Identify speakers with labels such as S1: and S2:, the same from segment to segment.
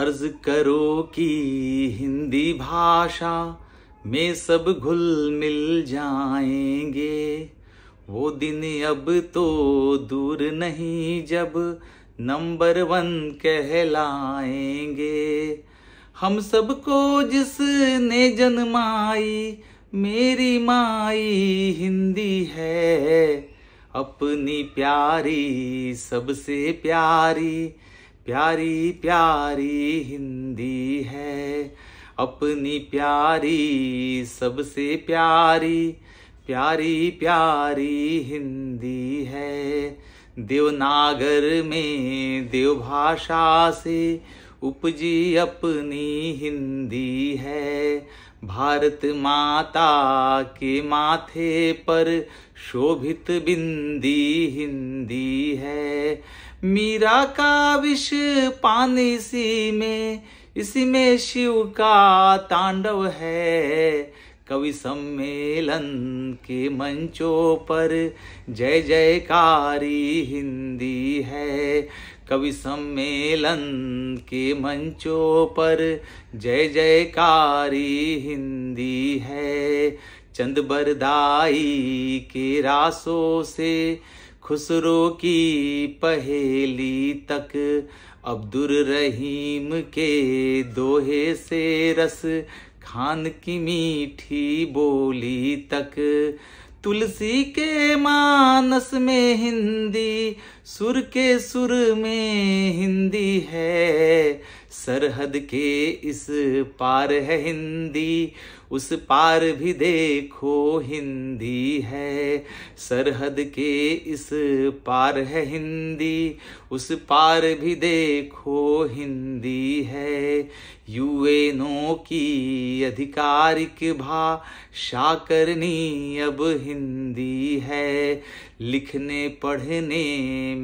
S1: अर्ज करो कि हिंदी भाषा में सब घुल मिल जाएंगे वो दिन अब तो दूर नहीं जब नंबर वन कहलाएंगे हम सबको जिसने जन्माई मेरी माई हिंदी है अपनी प्यारी सबसे प्यारी प्यारी प्यारी हिंदी है अपनी प्यारी सबसे प्यारी प्यारी प्यारी हिंदी है देवनागर में देवभाषा से उपजी अपनी हिंदी है भारत माता के माथे पर शोभित बिंदी हिंदी है मीरा का विष पानी सी में इसमें शिव का तांडव है कवि सम्मेलन के मंचों पर जय जयकारी हिंदी है कवि सम्मेलन के मंचों पर जय जयकारी हिंदी है चंद बरदाई के रासों से खुसरो की पहेली तक अब्दुर रहीम के दोहे से रस खान की मीठी बोली तक तुलसी के मानस में हिंदी सुर के सुर में हिंदी है सरहद के इस पार है हिंदी उस पार भी देखो हिंदी है सरहद के इस पार है हिंदी उस पार भी देखो हिंदी है यूएनओ की आधिकारिक भाषा करनी अब हिंदी है लिखने पढ़ने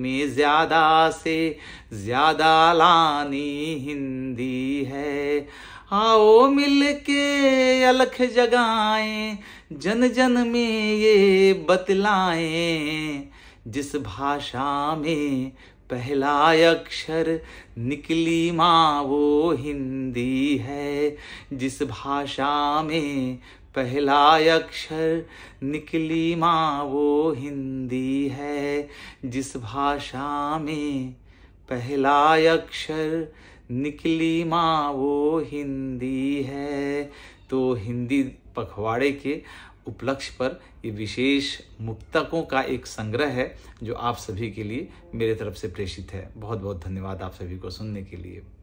S1: में ज्यादा से ज्यादा लानी हिंदी हिंदी है आओ मिल के अलख जगाए जन जन में ये बतलाए जिस भाषा में पहला अक्षर निकली माँ वो हिंदी है जिस भाषा में पहला अक्षर निकली माँ वो हिंदी है जिस भाषा में पहला अक्षर निकली माँ वो हिंदी है तो हिंदी पखवाड़े के उपलक्ष्य पर ये विशेष मुक्तकों का एक संग्रह है जो आप सभी के लिए मेरे तरफ से प्रेषित है बहुत बहुत धन्यवाद आप सभी को सुनने के लिए